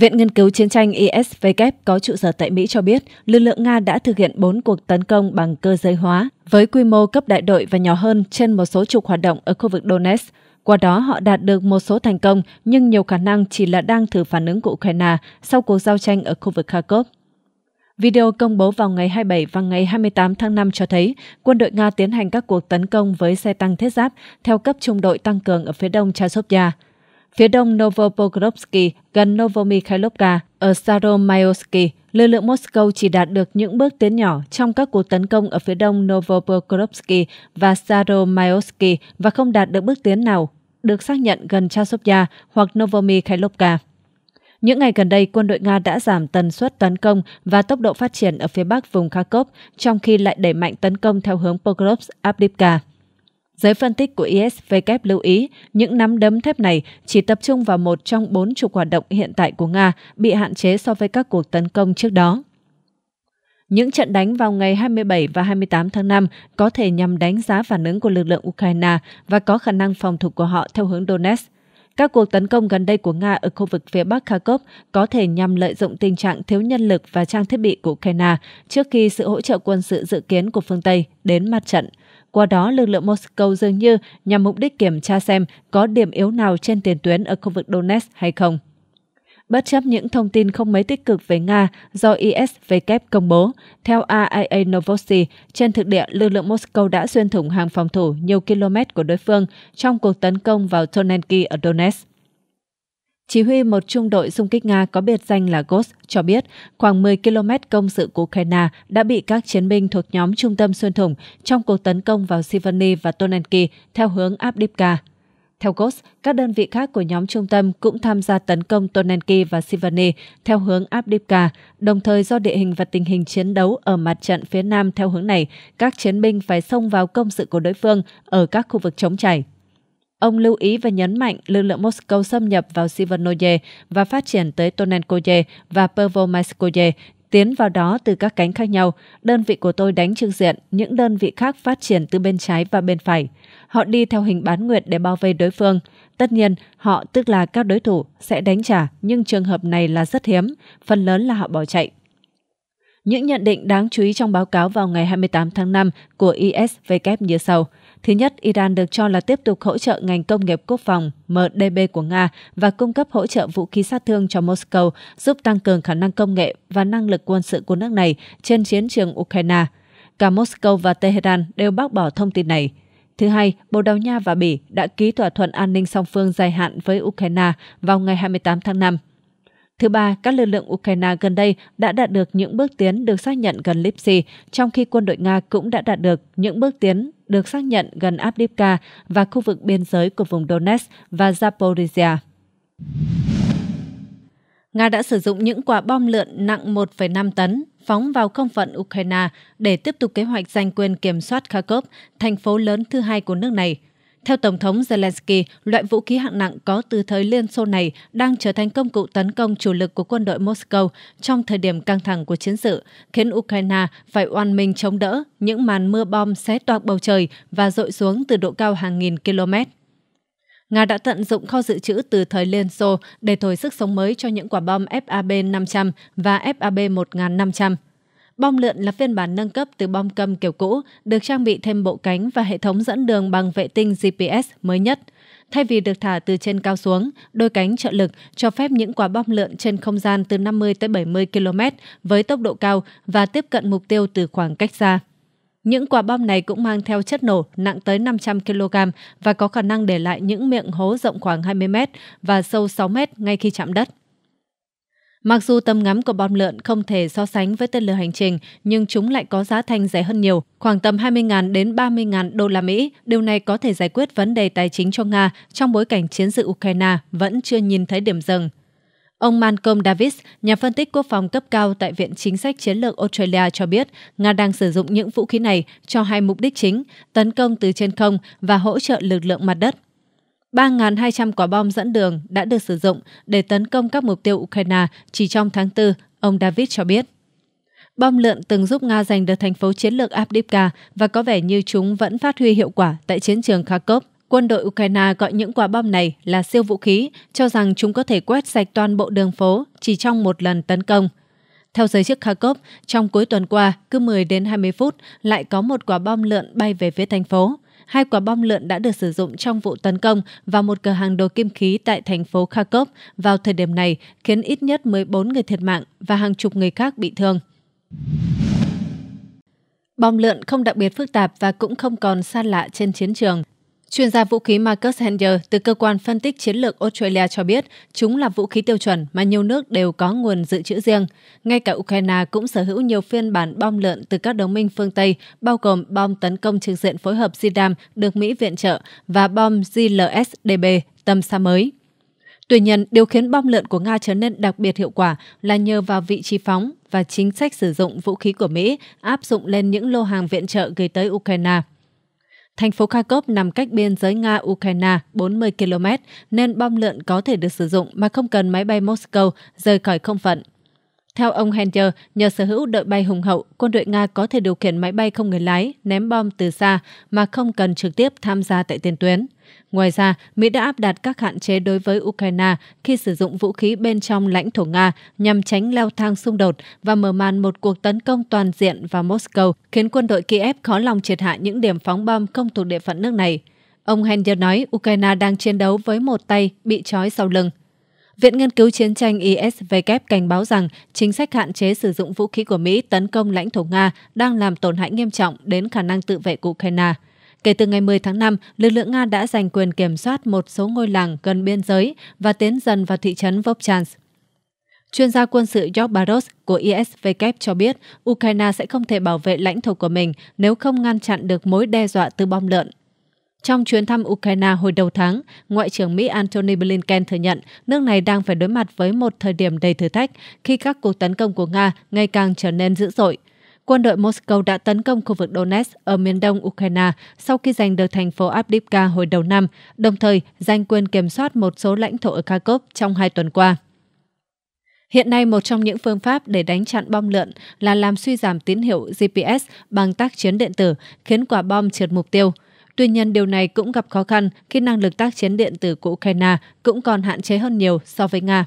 Viện Nghiên cứu Chiến tranh ISW e có trụ sở tại Mỹ cho biết lực lượng Nga đã thực hiện 4 cuộc tấn công bằng cơ giới hóa với quy mô cấp đại đội và nhỏ hơn trên một số trục hoạt động ở khu vực Donetsk. Qua đó, họ đạt được một số thành công nhưng nhiều khả năng chỉ là đang thử phản ứng của Ukraine sau cuộc giao tranh ở khu vực Kharkov. Video công bố vào ngày 27 và ngày 28 tháng 5 cho thấy quân đội Nga tiến hành các cuộc tấn công với xe tăng thiết giáp theo cấp trung đội tăng cường ở phía đông Chasovia. Phía đông Novopokrovsky gần Novomikhailovka ở Staromayorsky, lực lượng Moscow chỉ đạt được những bước tiến nhỏ trong các cuộc tấn công ở phía đông Novopokrovsky và Staromayorsky và không đạt được bước tiến nào được xác nhận gần Chasovya hoặc Novomikhailovka. Những ngày gần đây, quân đội Nga đã giảm tần suất tấn công và tốc độ phát triển ở phía bắc vùng Kharkov, trong khi lại đẩy mạnh tấn công theo hướng Pokrovsk-Avdiivka. Giới phân tích của ISW lưu ý, những nắm đấm thép này chỉ tập trung vào một trong bốn trục hoạt động hiện tại của Nga bị hạn chế so với các cuộc tấn công trước đó. Những trận đánh vào ngày 27 và 28 tháng 5 có thể nhằm đánh giá phản ứng của lực lượng Ukraine và có khả năng phòng thủ của họ theo hướng Donetsk. Các cuộc tấn công gần đây của Nga ở khu vực phía Bắc Kharkov có thể nhằm lợi dụng tình trạng thiếu nhân lực và trang thiết bị của Ukraine trước khi sự hỗ trợ quân sự dự kiến của phương Tây đến mặt trận – qua đó, lực lượng Moscow dường như nhằm mục đích kiểm tra xem có điểm yếu nào trên tiền tuyến ở khu vực Donetsk hay không. Bất chấp những thông tin không mấy tích cực về Nga do ISW công bố, theo AIA Novosti, trên thực địa, lực lượng Moscow đã xuyên thủng hàng phòng thủ nhiều km của đối phương trong cuộc tấn công vào Tonenki ở Donetsk. Chỉ huy một trung đội xung kích Nga có biệt danh là Ghost cho biết khoảng 10 km công sự của Ukraine đã bị các chiến binh thuộc nhóm trung tâm xuyên thủng trong cuộc tấn công vào Sivani và Tonenki theo hướng Abdivka. Theo Ghost, các đơn vị khác của nhóm trung tâm cũng tham gia tấn công Tonenki và Sivani theo hướng Abdivka, đồng thời do địa hình và tình hình chiến đấu ở mặt trận phía nam theo hướng này, các chiến binh phải xông vào công sự của đối phương ở các khu vực chống chảy. Ông lưu ý và nhấn mạnh lực lượng Moscow xâm nhập vào Sivernoye và phát triển tới Tonenkoye và Pervomaiskoye, tiến vào đó từ các cánh khác nhau. Đơn vị của tôi đánh trực diện, những đơn vị khác phát triển từ bên trái và bên phải. Họ đi theo hình bán nguyệt để bao vây đối phương. Tất nhiên, họ tức là các đối thủ sẽ đánh trả, nhưng trường hợp này là rất hiếm, phần lớn là họ bỏ chạy. Những nhận định đáng chú ý trong báo cáo vào ngày 28 tháng 5 của ISW như sau – Thứ nhất, Iran được cho là tiếp tục hỗ trợ ngành công nghiệp quốc phòng MDB của Nga và cung cấp hỗ trợ vũ khí sát thương cho Moscow, giúp tăng cường khả năng công nghệ và năng lực quân sự của nước này trên chiến trường Ukraine. Cả Moscow và Tehran đều bác bỏ thông tin này. Thứ hai, Bồ Đào Nha và Bỉ đã ký thỏa thuận an ninh song phương dài hạn với Ukraine vào ngày 28 tháng 5. Thứ ba, các lực lượng Ukraine gần đây đã đạt được những bước tiến được xác nhận gần Lipsy, trong khi quân đội Nga cũng đã đạt được những bước tiến được xác nhận gần Avdiivka và khu vực biên giới của vùng Donetsk và Zaporizhia. Nga đã sử dụng những quả bom lượn nặng 1,5 tấn phóng vào không phận Ukraine để tiếp tục kế hoạch giành quyền kiểm soát Kharkov, thành phố lớn thứ hai của nước này – theo Tổng thống Zelensky, loại vũ khí hạng nặng có từ thời Liên Xô này đang trở thành công cụ tấn công chủ lực của quân đội Moscow trong thời điểm căng thẳng của chiến sự, khiến Ukraine phải oan mình chống đỡ những màn mưa bom xé toạc bầu trời và dội xuống từ độ cao hàng nghìn km. Nga đã tận dụng kho dự trữ từ thời Liên Xô để thổi sức sống mới cho những quả bom FAB-500 và FAB-1500. Bom lượn là phiên bản nâng cấp từ bom cầm kiểu cũ, được trang bị thêm bộ cánh và hệ thống dẫn đường bằng vệ tinh GPS mới nhất. Thay vì được thả từ trên cao xuống, đôi cánh trợ lực cho phép những quả bom lượn trên không gian từ 50 tới 70 km với tốc độ cao và tiếp cận mục tiêu từ khoảng cách xa. Những quả bom này cũng mang theo chất nổ nặng tới 500 kg và có khả năng để lại những miệng hố rộng khoảng 20 m và sâu 6 m ngay khi chạm đất. Mặc dù tầm ngắm của bom lợn không thể so sánh với tên lửa hành trình, nhưng chúng lại có giá thành rẻ hơn nhiều, khoảng tầm 20.000 đến 30.000 đô la Mỹ. Điều này có thể giải quyết vấn đề tài chính cho Nga trong bối cảnh chiến sự Ukraine vẫn chưa nhìn thấy điểm dừng. Ông Malcolm Davis, nhà phân tích quốc phòng cấp cao tại Viện Chính sách Chiến lược Australia cho biết, Nga đang sử dụng những vũ khí này cho hai mục đích chính, tấn công từ trên không và hỗ trợ lực lượng mặt đất. 3.200 quả bom dẫn đường đã được sử dụng để tấn công các mục tiêu Ukraine chỉ trong tháng 4, ông David cho biết. Bom lượn từng giúp Nga giành được thành phố chiến lược Avdiivka và có vẻ như chúng vẫn phát huy hiệu quả tại chiến trường Kharkov. Quân đội Ukraine gọi những quả bom này là siêu vũ khí, cho rằng chúng có thể quét sạch toàn bộ đường phố chỉ trong một lần tấn công. Theo giới chức Kharkov, trong cuối tuần qua, cứ 10 đến 20 phút lại có một quả bom lượn bay về phía thành phố hai quả bom lợn đã được sử dụng trong vụ tấn công vào một cửa hàng đồ kim khí tại thành phố Kharkov vào thời điểm này, khiến ít nhất 14 người thiệt mạng và hàng chục người khác bị thương. Bom lượn không đặc biệt phức tạp và cũng không còn xa lạ trên chiến trường. Chuyên gia vũ khí Marcus Hender từ cơ quan phân tích chiến lược Australia cho biết chúng là vũ khí tiêu chuẩn mà nhiều nước đều có nguồn dự trữ riêng. Ngay cả Ukraine cũng sở hữu nhiều phiên bản bom lợn từ các đồng minh phương Tây, bao gồm bom tấn công trực diện phối hợp SIDAM được Mỹ viện trợ và bom GLSDB tầm xa mới. Tuy nhiên, điều khiến bom lợn của Nga trở nên đặc biệt hiệu quả là nhờ vào vị trí phóng và chính sách sử dụng vũ khí của Mỹ áp dụng lên những lô hàng viện trợ gửi tới Ukraine. Thành phố Kharkov nằm cách biên giới Nga-Ukraine 40 km nên bom lượn có thể được sử dụng mà không cần máy bay Moscow rời khỏi không phận. Theo ông Henger, nhờ sở hữu đội bay hùng hậu, quân đội Nga có thể điều khiển máy bay không người lái, ném bom từ xa mà không cần trực tiếp tham gia tại tiền tuyến. Ngoài ra, Mỹ đã áp đặt các hạn chế đối với Ukraine khi sử dụng vũ khí bên trong lãnh thổ Nga nhằm tránh leo thang xung đột và mở màn một cuộc tấn công toàn diện vào Moscow, khiến quân đội Kiev khó lòng triệt hạ những điểm phóng bom không thuộc địa phận nước này. Ông Henyer nói Ukraine đang chiến đấu với một tay bị trói sau lưng. Viện Nghiên cứu Chiến tranh ISW cảnh báo rằng chính sách hạn chế sử dụng vũ khí của Mỹ tấn công lãnh thổ Nga đang làm tổn hại nghiêm trọng đến khả năng tự vệ của Ukraine. Kể từ ngày 10 tháng 5, lực lượng Nga đã giành quyền kiểm soát một số ngôi làng gần biên giới và tiến dần vào thị trấn Vovchansk. Chuyên gia quân sự York Baros của ISW cho biết Ukraine sẽ không thể bảo vệ lãnh thổ của mình nếu không ngăn chặn được mối đe dọa từ bom lợn. Trong chuyến thăm Ukraine hồi đầu tháng, Ngoại trưởng Mỹ Antony Blinken thừa nhận nước này đang phải đối mặt với một thời điểm đầy thử thách khi các cuộc tấn công của Nga ngày càng trở nên dữ dội quân đội Moscow đã tấn công khu vực Donetsk ở miền đông Ukraine sau khi giành được thành phố Avdiivka hồi đầu năm, đồng thời giành quyền kiểm soát một số lãnh thổ ở Kharkov trong hai tuần qua. Hiện nay, một trong những phương pháp để đánh chặn bom lượn là làm suy giảm tín hiệu GPS bằng tác chiến điện tử, khiến quả bom trượt mục tiêu. Tuy nhiên, điều này cũng gặp khó khăn khi năng lực tác chiến điện tử của Ukraine cũng còn hạn chế hơn nhiều so với Nga.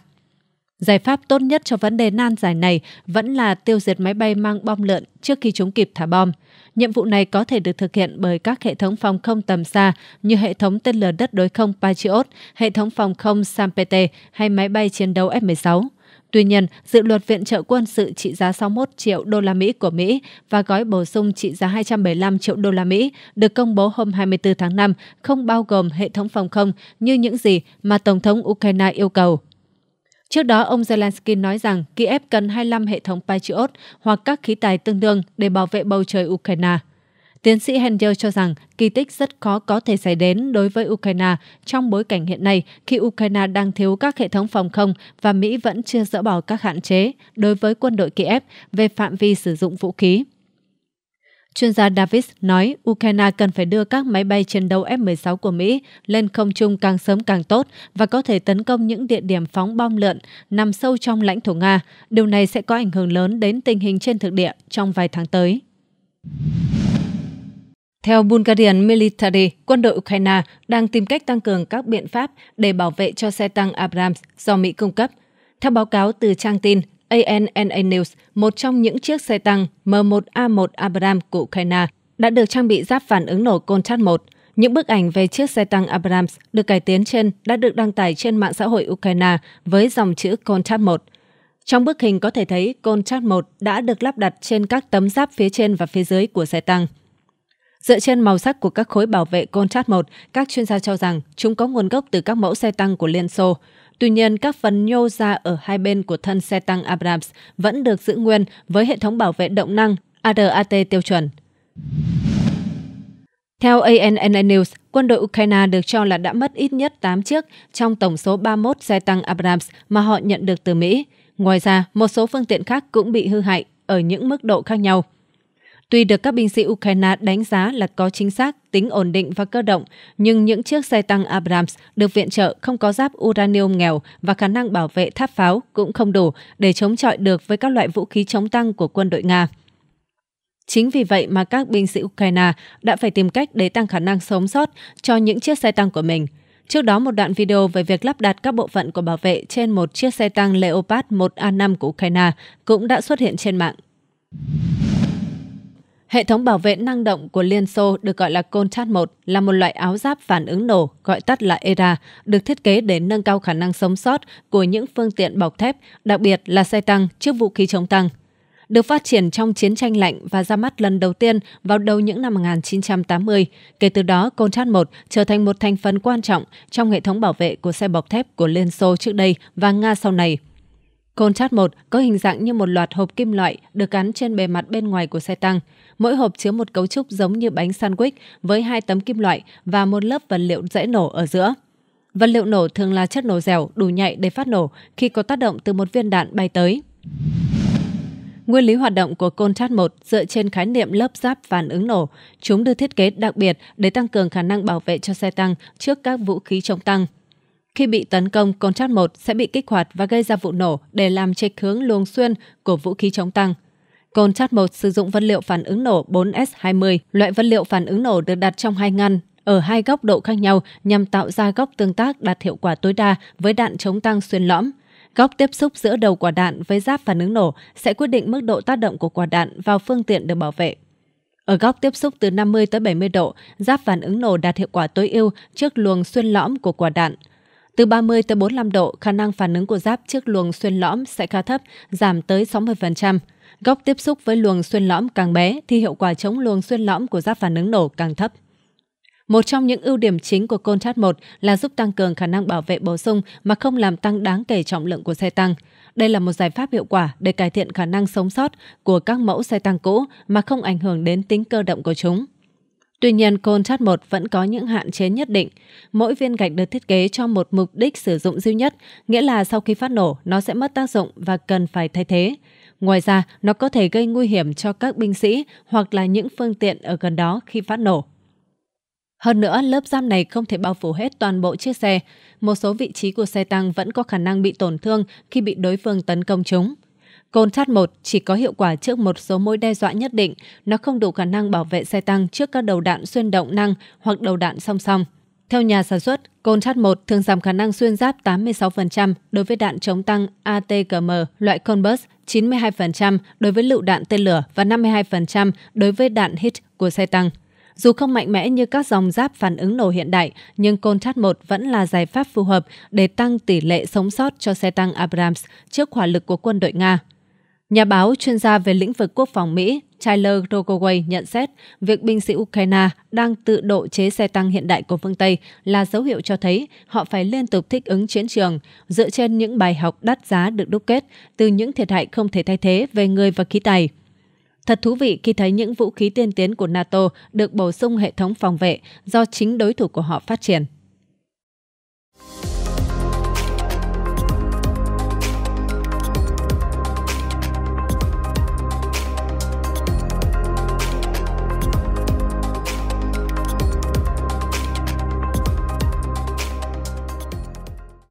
Giải pháp tốt nhất cho vấn đề nan giải này vẫn là tiêu diệt máy bay mang bom lợn trước khi chúng kịp thả bom. Nhiệm vụ này có thể được thực hiện bởi các hệ thống phòng không tầm xa như hệ thống tên lửa đất đối không Patriot, hệ thống phòng không Sampete hay máy bay chiến đấu F-16. Tuy nhiên, dự luật viện trợ quân sự trị giá 61 triệu đô la Mỹ của Mỹ và gói bổ sung trị giá 275 triệu đô la Mỹ được công bố hôm 24 tháng 5 không bao gồm hệ thống phòng không như những gì mà Tổng thống Ukraine yêu cầu. Trước đó, ông Zelensky nói rằng Kiev cần 25 hệ thống Patriot hoặc các khí tài tương đương để bảo vệ bầu trời Ukraine. Tiến sĩ Hendel cho rằng kỳ tích rất khó có thể xảy đến đối với Ukraine trong bối cảnh hiện nay khi Ukraine đang thiếu các hệ thống phòng không và Mỹ vẫn chưa dỡ bỏ các hạn chế đối với quân đội Kiev về phạm vi sử dụng vũ khí. Chuyên gia Davis nói Ukraine cần phải đưa các máy bay chiến đấu F-16 của Mỹ lên không trung càng sớm càng tốt và có thể tấn công những địa điểm phóng bom lượn nằm sâu trong lãnh thổ Nga. Điều này sẽ có ảnh hưởng lớn đến tình hình trên thực địa trong vài tháng tới. Theo Bulgarian Military, quân đội Ukraine đang tìm cách tăng cường các biện pháp để bảo vệ cho xe tăng Abrams do Mỹ cung cấp. Theo báo cáo từ trang tin ANNA News, một trong những chiếc xe tăng M1A1 Abrams của Ukraine, đã được trang bị giáp phản ứng nổ Kontrat 1. Những bức ảnh về chiếc xe tăng Abrams được cải tiến trên đã được đăng tải trên mạng xã hội Ukraine với dòng chữ Kontrat 1. Trong bức hình có thể thấy Kontrat 1 đã được lắp đặt trên các tấm giáp phía trên và phía dưới của xe tăng. Dựa trên màu sắc của các khối bảo vệ Kontrat 1, các chuyên gia cho rằng chúng có nguồn gốc từ các mẫu xe tăng của Liên Xô. Tuy nhiên, các phần nhô ra ở hai bên của thân xe tăng Abrams vẫn được giữ nguyên với hệ thống bảo vệ động năng ARAT tiêu chuẩn. Theo ANN News, quân đội Ukraine được cho là đã mất ít nhất 8 chiếc trong tổng số 31 xe tăng Abrams mà họ nhận được từ Mỹ. Ngoài ra, một số phương tiện khác cũng bị hư hại ở những mức độ khác nhau. Tuy được các binh sĩ Ukraine đánh giá là có chính xác, tính ổn định và cơ động, nhưng những chiếc xe tăng Abrams được viện trợ không có giáp uranium nghèo và khả năng bảo vệ tháp pháo cũng không đủ để chống chọi được với các loại vũ khí chống tăng của quân đội Nga. Chính vì vậy mà các binh sĩ Ukraine đã phải tìm cách để tăng khả năng sống sót cho những chiếc xe tăng của mình. Trước đó một đoạn video về việc lắp đặt các bộ phận của bảo vệ trên một chiếc xe tăng Leopard 1A5 của Ukraine cũng đã xuất hiện trên mạng. Hệ thống bảo vệ năng động của Liên Xô được gọi là Colchat 1 là một loại áo giáp phản ứng nổ, gọi tắt là ERA, được thiết kế để nâng cao khả năng sống sót của những phương tiện bọc thép, đặc biệt là xe tăng trước vũ khí chống tăng. Được phát triển trong chiến tranh lạnh và ra mắt lần đầu tiên vào đầu những năm 1980, kể từ đó Colchat 1 trở thành một thành phần quan trọng trong hệ thống bảo vệ của xe bọc thép của Liên Xô trước đây và Nga sau này – Côn chát 1 có hình dạng như một loạt hộp kim loại được gắn trên bề mặt bên ngoài của xe tăng. Mỗi hộp chứa một cấu trúc giống như bánh sandwich với hai tấm kim loại và một lớp vật liệu dễ nổ ở giữa. Vật liệu nổ thường là chất nổ dẻo đủ nhạy để phát nổ khi có tác động từ một viên đạn bay tới. Nguyên lý hoạt động của côn chát 1 dựa trên khái niệm lớp giáp phản ứng nổ. Chúng được thiết kế đặc biệt để tăng cường khả năng bảo vệ cho xe tăng trước các vũ khí chống tăng. Khi bị tấn công, con chát 1 sẽ bị kích hoạt và gây ra vụ nổ để làm trệch hướng luồng xuyên của vũ khí chống tăng. Con chát 1 sử dụng vật liệu phản ứng nổ 4S20, loại vật liệu phản ứng nổ được đặt trong hai ngăn ở hai góc độ khác nhau nhằm tạo ra góc tương tác đạt hiệu quả tối đa với đạn chống tăng xuyên lõm. Góc tiếp xúc giữa đầu quả đạn với giáp phản ứng nổ sẽ quyết định mức độ tác động của quả đạn vào phương tiện được bảo vệ. Ở góc tiếp xúc từ 50 tới 70 độ, giáp phản ứng nổ đạt hiệu quả tối ưu trước luồng xuyên lõm của quả đạn. Từ 30 tới 45 độ, khả năng phản ứng của giáp trước luồng xuyên lõm sẽ khá thấp, giảm tới 60%. Góc tiếp xúc với luồng xuyên lõm càng bé thì hiệu quả chống luồng xuyên lõm của giáp phản ứng nổ càng thấp. Một trong những ưu điểm chính của côn chát 1 là giúp tăng cường khả năng bảo vệ bổ sung mà không làm tăng đáng kể trọng lượng của xe tăng. Đây là một giải pháp hiệu quả để cải thiện khả năng sống sót của các mẫu xe tăng cũ mà không ảnh hưởng đến tính cơ động của chúng. Tuy nhiên, côn chát 1 vẫn có những hạn chế nhất định. Mỗi viên gạch được thiết kế cho một mục đích sử dụng duy nhất, nghĩa là sau khi phát nổ, nó sẽ mất tác dụng và cần phải thay thế. Ngoài ra, nó có thể gây nguy hiểm cho các binh sĩ hoặc là những phương tiện ở gần đó khi phát nổ. Hơn nữa, lớp giam này không thể bao phủ hết toàn bộ chiếc xe. Một số vị trí của xe tăng vẫn có khả năng bị tổn thương khi bị đối phương tấn công chúng. Côn chát 1 chỉ có hiệu quả trước một số mối đe dọa nhất định, nó không đủ khả năng bảo vệ xe tăng trước các đầu đạn xuyên động năng hoặc đầu đạn song song. Theo nhà sản xuất, côn chát 1 thường giảm khả năng xuyên giáp 86% đối với đạn chống tăng ATGM loại Conbus, 92% đối với lựu đạn tên lửa và 52% đối với đạn hit của xe tăng. Dù không mạnh mẽ như các dòng giáp phản ứng nổ hiện đại, nhưng côn chát 1 vẫn là giải pháp phù hợp để tăng tỷ lệ sống sót cho xe tăng Abrams trước hỏa lực của quân đội Nga. Nhà báo chuyên gia về lĩnh vực quốc phòng Mỹ Tyler Rogoway nhận xét việc binh sĩ Ukraine đang tự độ chế xe tăng hiện đại của phương Tây là dấu hiệu cho thấy họ phải liên tục thích ứng chiến trường dựa trên những bài học đắt giá được đúc kết từ những thiệt hại không thể thay thế về người và khí tài. Thật thú vị khi thấy những vũ khí tiên tiến của NATO được bổ sung hệ thống phòng vệ do chính đối thủ của họ phát triển.